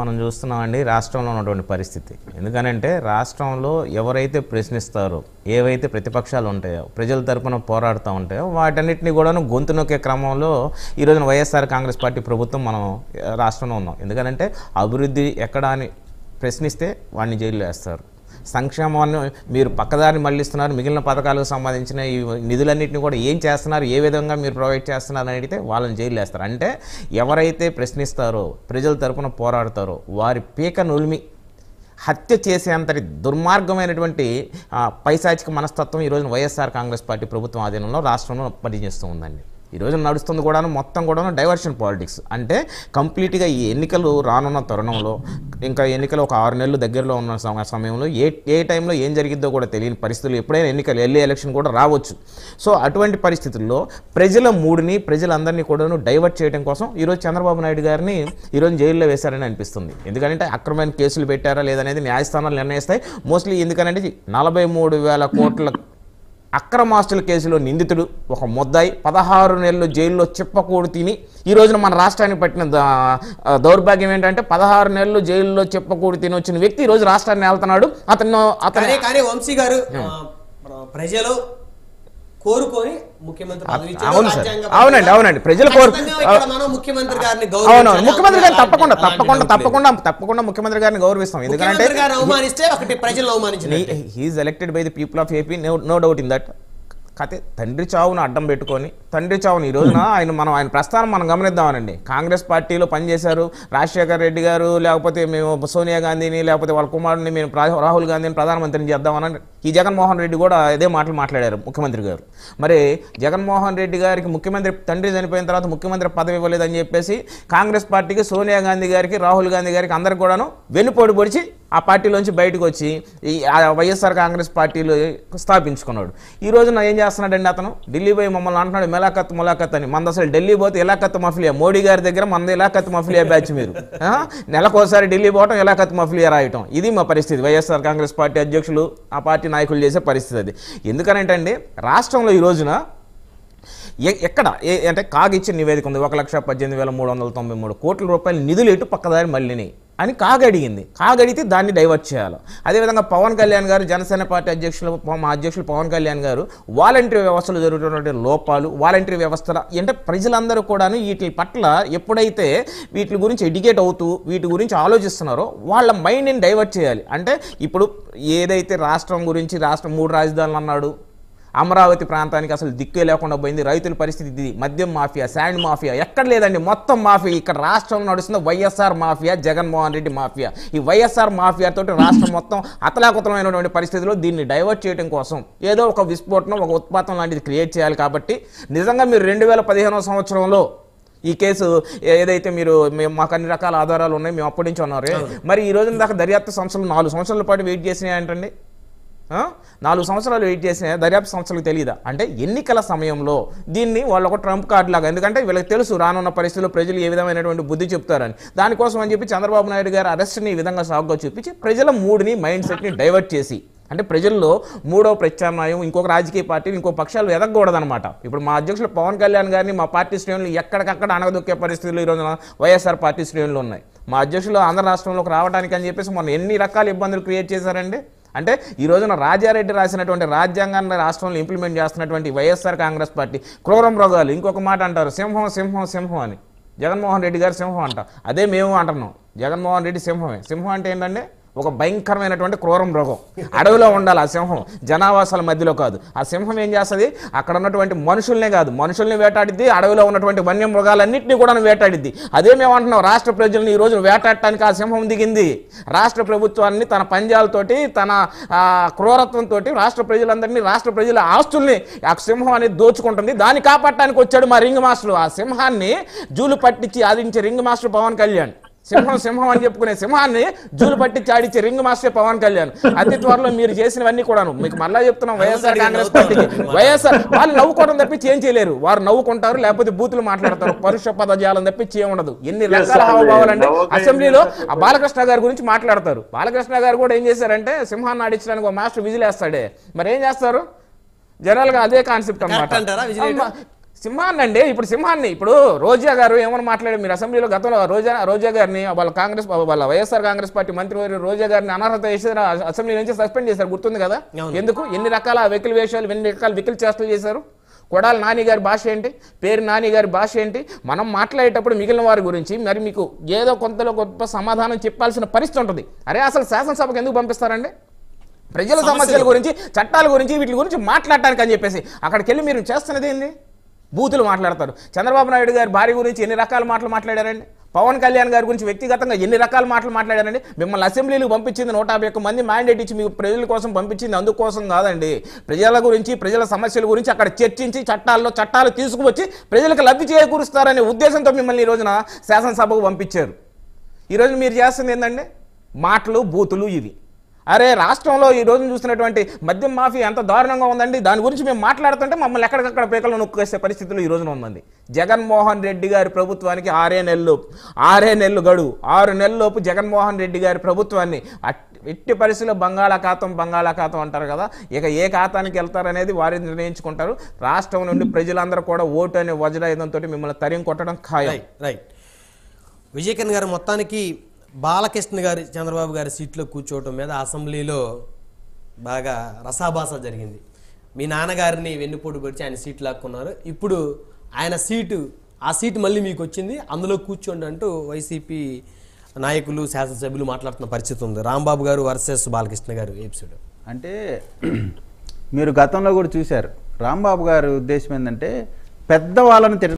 మనం చూస్తున్నామండి రాష్ట్రంలో ఉన్నటువంటి పరిస్థితి ఎందుకనంటే రాష్ట్రంలో ఎవరైతే ప్రశ్నిస్తారో ఏవైతే ప్రతిపక్షాలు ఉంటాయో ప్రజల తరపున పోరాడుతూ ఉంటాయో వాటన్నిటిని కూడా గొంతు నొక్కే క్రమంలో ఈరోజు వైఎస్ఆర్ కాంగ్రెస్ పార్టీ ప్రభుత్వం మనం రాష్ట్రంలో ఉన్నాం ఎందుకనంటే అభివృద్ధి ఎక్కడ అని ప్రశ్నిస్తే వాడిని జైల్లో వేస్తారు సంక్షేమాన్ని మీరు పక్కదారిని మళ్ళిస్తున్నారు మిగిలిన పథకాలకు సంబంధించిన ఈ నిధులన్నింటినీ కూడా ఏం చేస్తున్నారు ఏ విధంగా మీరు ప్రొవైడ్ చేస్తున్నారు అని అడిగితే వాళ్ళని జైలు వేస్తారు అంటే ఎవరైతే ప్రశ్నిస్తారో ప్రజల తరపున పోరాడతారో వారి పీక నులిమి హత్య చేసేంతటి దుర్మార్గమైనటువంటి పైశాచిక మనస్తత్వం ఈరోజు వైఎస్ఆర్ కాంగ్రెస్ పార్టీ ప్రభుత్వం ఆధీనంలో రాష్ట్రంలో పనిచేస్తూ ఉందండి ఈ రోజున నడుస్తుంది కూడా మొత్తం కూడా డైవర్షన్ పాలిటిక్స్ అంటే కంప్లీట్గా ఈ ఎన్నికలు రానున్న తరుణంలో ఇంకా ఎన్నికలు ఒక ఆరు నెలలు దగ్గరలో ఉన్న సమయంలో ఏ ఏ టైంలో ఏం జరిగిద్దో కూడా తెలియని పరిస్థితులు ఎప్పుడైనా ఎన్నికలు ఎల్లి ఎలక్షన్ కూడా రావచ్చు సో అటువంటి పరిస్థితుల్లో ప్రజల మూడిని ప్రజలందరినీ కూడాను డైవర్ట్ చేయడం కోసం ఈరోజు చంద్రబాబు నాయుడు గారిని ఈరోజు జైల్లో వేశారని అనిపిస్తుంది ఎందుకంటే అక్రమైన కేసులు పెట్టారా లేదనేది న్యాయస్థానాలు నిర్ణయిస్తాయి మోస్ట్లీ ఎందుకనంటే నలభై మూడు వేల కోట్ల అక్రమాస్తుల కేసులో నిందితుడు ఒక ముద్దాయి పదహారు నెలలు జైల్లో చెప్పకూడు తిని ఈ రోజున మన రాష్ట్రానికి పట్టిన దౌర్భాగ్యం ఏంటంటే పదహారు నెలలు జైల్లో చెప్పకూడు తిని వచ్చిన వ్యక్తి ఈరోజు రాష్ట్రాన్ని వెళ్తున్నాడు అతను అతనే కానీ వంశీ గారు ప్రజలు కోరుకొని ముఖ్యమంత్రి అవును అవునండి అవునండి ప్రజలు కోరు ముఖ్యమంత్రి గారిని తప్పకుండా తప్పకుండా తప్పకుండా తప్పకుండా ముఖ్యమంత్రి గారిని గౌరవిస్తాం ఎందుకంటే అవమానిస్తే ఒకటి ప్రజలు అవమానించి he is elected by the people of AP no doubt in that కాకపోతే తండ్రి చావును అడ్డం పెట్టుకొని తండ్రి చావును ఈ రోజున hmm. ఆయన మనం ఆయన ప్రస్థానం మనం గమనిద్దామనండి కాంగ్రెస్ పార్టీలో పనిచేశారు రాజశేఖర్ రెడ్డి గారు లేకపోతే మేము సోనియా గాంధీని లేకపోతే వాళ్ళ కుమారుడిని మేము రాహుల్ గాంధీని ప్రధానమంత్రిని చేద్దామని ఈ జగన్మోహన్ రెడ్డి కూడా ఇదే మాటలు మాట్లాడారు ముఖ్యమంత్రి గారు మరి జగన్మోహన్ రెడ్డి గారికి ముఖ్యమంత్రి తండ్రి చనిపోయిన తర్వాత ముఖ్యమంత్రి పదవి ఇవ్వలేదని చెప్పేసి కాంగ్రెస్ పార్టీకి సోనియా గాంధీ గారికి రాహుల్ గాంధీ గారికి అందరికి కూడాను వెన్నుపోటు పొడిచి ఆ పార్టీలోంచి బయటకు వచ్చి వైఎస్ఆర్ కాంగ్రెస్ పార్టీలో స్థాపించుకున్నాడు ఈ రోజున ఏం చేస్తున్నాడండి అతను ఢిల్లీ పోయి మమ్మల్ని అంటున్నాడు మెలాకత్ ములాఖత్ అని మంది అసలు ఢిల్లీ పోతే ఇలాఖత్ మఫిలియా మోడీ గారి దగ్గర మంది ఇలాఖత్ మఫిలియా బ్యాచ్ మీరు నెలకోసారి ఢిల్లీ పోవటం ఇలాఖత్ మఫిలియా రాయటం ఇది మా పరిస్థితి వైఎస్ఆర్ కాంగ్రెస్ పార్టీ అధ్యక్షులు ఆ పార్టీ నాయకులు చేసే పరిస్థితి అది ఎందుకనేటండి రాష్ట్రంలో ఈ రోజున ఎక్కడ అంటే కాగిచ్చిన నివేదిక ఉంది ఒక లక్ష పద్దెనిమిది వేల మూడు వందల తొంభై మూడు కోట్ల రూపాయల నిధులు ఇటు పక్కదారి మళ్ళీ అని కాగడిగింది కాగడిగితే దాన్ని డైవర్ట్ చేయాలి అదేవిధంగా పవన్ కళ్యాణ్ గారు జనసేన పార్టీ అధ్యక్షులు మా అధ్యక్షులు పవన్ కళ్యాణ్ గారు వాలంటీర్ వ్యవస్థలు జరుగుతున్నటువంటి లోపాలు వాలంటీర్ వ్యవస్థల అంటే ప్రజలందరూ కూడాను వీటి పట్ల ఎప్పుడైతే వీటి గురించి ఎడ్యుకేట్ అవుతూ వీటి గురించి ఆలోచిస్తున్నారో వాళ్ళ మైండ్ని డైవర్ట్ చేయాలి అంటే ఇప్పుడు ఏదైతే రాష్ట్రం గురించి రాష్ట్రం మూడు రాజధానులు అన్నాడు అమరావతి ప్రాంతానికి అసలు దిక్కే లేకుండా పోయింది రైతుల పరిస్థితి ఇది మద్యం మాఫియా శాండ్ మాఫియా ఎక్కడ లేదండి మొత్తం మాఫియా ఇక్కడ రాష్ట్రంలో నడుస్తున్న YSR mafia Jaganmohan Reddy mafia ఈ వైఎస్ఆర్ మాఫియా తోటి రాష్ట్రం మొత్తం అతలాకుతలమైనటువంటి పరిస్థితిలో దీన్ని డైవర్ట్ చేయడం కోసం ఏదో ఒక విస్ఫోటనం ఒక ఉత్పాతం లాంటిది క్రియేట్ చేయాలి కాబట్టి నిజంగా మీరు రెండు వేల పదిహేనవ సంవత్సరంలో ఈ కేసు ఏదైతే మీరు మాకు అన్ని రకాల ఆధారాలు ఉన్నాయి మేము అప్పటి నుంచి ఉన్నారు మరి ఈ రోజున దాకా దర్యాప్తు సంవత్సరం నాలుగు సంవత్సరాల పాటు వెయిట్ చేసినాయి ఏంటండి నాలుగు సంవత్సరాలు వెయిట్ చేసిన దర్యాప్తు సంస్థలకు తెలియదా అంటే ఎన్నికల సమయంలో దీన్ని వాళ్ళు ఒక ట్రంప్ కార్డు లాగా ఎందుకంటే వీళ్ళకి తెలుసు రానున్న పరిస్థితుల్లో ప్రజలు ఏ విధమైనటువంటి బుద్ధి చెప్తారని దానికోసం అని చెప్పి చంద్రబాబు నాయుడు గారు అరెస్ట్ని ఈ విధంగా సాగుగా చూపించి ప్రజల మూడుని మైండ్ సెట్ని డైవర్ట్ చేసి అంటే ప్రజల్లో మూడో ప్రత్యామ్నాయం ఇంకొక రాజకీయ పార్టీని ఇంకో పక్షాలు ఎదగకూడదనమాట ఇప్పుడు మా అధ్యక్షులు పవన్ కళ్యాణ్ గారిని మా పార్టీ శ్రేణులు ఎక్కడికక్కడ అనగదొక్కే పరిస్థితులు ఈరోజు వైఎస్ఆర్ పార్టీ శ్రేణులు ఉన్నాయి మా అధ్యక్షులు ఆంధ్ర రాష్ట్రంలోకి రావడానికి అని చెప్పేసి మనం ఎన్ని రకాల ఇబ్బందులు క్రియేట్ చేశారండి అంటే ఈ రోజున రాజారెడ్డి రాసినటువంటి రాజ్యాంగాన్ని రాష్ట్రంలో ఇంప్లిమెంట్ చేస్తున్నటువంటి వైఎస్ఆర్ కాంగ్రెస్ పార్టీ క్రూరం మృగాలు ఇంకొక మాట అంటారు సింహం సింహం సింహం అని జగన్మోహన్ రెడ్డి గారు సింహం అంట అదే మేము అంటున్నాం జగన్మోహన్ రెడ్డి సింహమే సింహం అంటే ఏంటంటే ఒక భయంకరమైనటువంటి క్రూరం రోగం అడవిలో ఉండాలి ఆ సింహం జనావాసాల మధ్యలో కాదు ఆ సింహం ఏం చేస్తుంది అక్కడ ఉన్నటువంటి మనుషుల్నే కాదు మనుషుల్ని వేటాడిద్ది అడవిలో ఉన్నటువంటి వన్య మృగాలన్నింటినీ కూడా వేటాడిద్ది అదే మేమంటున్నాం రాష్ట్ర ప్రజలను ఈ రోజు వేటాడటానికి ఆ సింహం దిగింది రాష్ట్ర ప్రభుత్వాన్ని తన పంజాలతోటి తన క్రూరత్వంతో రాష్ట్ర ప్రజలందరినీ రాష్ట్ర ప్రజల ఆస్తుల్ని ఆ సింహం అనేది దోచుకుంటుంది దాన్ని కాపాడటానికి వచ్చాడు మా రింగ్ మాస్టర్ ఆ సింహాన్ని జూలు పట్టించి ఆదించే రింగ్ మాస్టర్ పవన్ కళ్యాణ్ సింహం సింహం అని చెప్పుకునే సింహాన్ని జూలు పట్టి చాడిచ్చే రింగ్ మాస్టర్ పవన్ కళ్యాణ్ అతి త్వరలో మీరు చేసినవన్నీ కూడాను మీకు మళ్ళా చెప్తున్నాం వైఎస్ఆర్ కాంగ్రెస్ పార్టీకి వైఎస్ఆర్ వాళ్ళు నవ్వుకోవడం తప్పించి ఏం చేయలేరు వారు నవ్వుకుంటారు లేకపోతే బూతులు మాట్లాడతారు పరుష పదజాలం తప్పించి ఏం ఉండదు ఎన్ని రకాల హావభావాలంటే అసెంబ్లీలో ఆ బాలకృష్ణ గారి గురించి మాట్లాడతారు బాలకృష్ణ గారు కూడా ఏం చేశారంటే సింహాన్ని ఆడించడానికి ఒక మాస్టర్ విజిలేస్తాడే మరి ఏం చేస్తారు జనరల్ గా అదే కాన్సెప్ట్ అనమాట సింహాన్ని అండి ఇప్పుడు సింహాన్ని ఇప్పుడు రోజా గారు ఏమని మాట్లాడారు మీరు అసెంబ్లీలో గతంలో రోజా రోజా గారిని వాళ్ళ కాంగ్రెస్ వాళ్ళ వైఎస్ఆర్ కాంగ్రెస్ పార్టీ మంత్రి వారి రోజా గారిని అనర్హత చేసి అసెంబ్లీ నుంచి సస్పెండ్ చేశారు గుర్తుంది కదా ఎందుకు ఎన్ని రకాల వెకిల్ వేషాలు ఎన్ని రకాల వెకిల్ చేస్తలు చేశారు కొడాలి నాని గారి భాష ఏంటి పేరు నాని గారి భాష ఏంటి మనం మాట్లాడేటప్పుడు మిగిలిన వారి గురించి మరి మీకు ఏదో కొంతలో గొప్ప సమాధానం చెప్పాల్సిన పరిస్థితి ఉంటుంది అరే అసలు శాసనసభకు ఎందుకు పంపిస్తారండి ప్రజల సమస్యల గురించి చట్టాల గురించి వీటి గురించి మాట్లాడటానికి అని చెప్పేసి అక్కడికి వెళ్ళి మీరు చేస్తున్నది ఏంటి బూతులు మాట్లాడతారు చంద్రబాబు నాయుడు గారి భార్య గురించి ఎన్ని రకాల మాటలు మాట్లాడారండి పవన్ కళ్యాణ్ గారి గురించి వ్యక్తిగతంగా ఎన్ని రకాల మాటలు మాట్లాడారండి మిమ్మల్ని అసెంబ్లీలు పంపించింది నూట మంది మ్యాండేట్ ఇచ్చి మీకు ప్రజల కోసం పంపించింది అందుకోసం కాదండి ప్రజల గురించి ప్రజల సమస్యల గురించి అక్కడ చర్చించి చట్టాల్లో చట్టాలు తీసుకువచ్చి ప్రజలకు లబ్ధి చేకూరుస్తారనే ఉద్దేశంతో మిమ్మల్ని ఈ రోజున శాసనసభకు పంపించారు ఈరోజు మీరు చేస్తుంది ఏంటండి మాటలు బూతులు ఇవి అరే రాష్ట్రంలో ఈ రోజు చూసినటువంటి మద్యం మాఫీ ఎంత దారుణంగా ఉందండి దాని గురించి మేము మాట్లాడుతుంటే మమ్మల్ని ఎక్కడికక్కడ పీకలు నొక్కేసే పరిస్థితులు ఈ రోజున ఉందండి జగన్మోహన్ రెడ్డి గారి ప్రభుత్వానికి ఆరే నెలలు ఆరే నెలలు గడువు ఆరు నెలలలోపు జగన్మోహన్ రెడ్డి గారి ప్రభుత్వాన్ని ఎట్టి పరిస్థితుల్లో బంగాళాఖాతం బంగాళాఖాతం అంటారు కదా ఇక ఏ ఖాతానికి వెళ్తారనేది వారిని నిర్ణయించుకుంటారు రాష్ట్రం నుండి ప్రజలందరూ కూడా ఓటు అనే వజ్రాయుధంతో మిమ్మల్ని తరిం కొట్టడం ఖాయం రైట్ విజయకన్ గారు మొత్తానికి బాలకృష్ణ గారి చంద్రబాబు గారి సీట్లో కూర్చోవటం మీద అసెంబ్లీలో బాగా రసాభాస జరిగింది మీ నాన్నగారిని వెన్నుపోటు పెడిచి ఆయన సీట్ లాక్కున్నారు ఇప్పుడు ఆయన సీటు ఆ సీటు మళ్ళీ మీకు వచ్చింది అందులో కూర్చోండి అంటూ వైసీపీ నాయకులు శాసనసభ్యులు మాట్లాడుతున్న పరిస్థితి ఉంది రాంబాబు గారు వర్సెస్ బాలకృష్ణ గారు ఎపిసోడ్ అంటే మీరు గతంలో కూడా చూశారు రాంబాబు గారు ఉద్దేశం ఏంటంటే పెద్దవాళ్ళని తిట్ట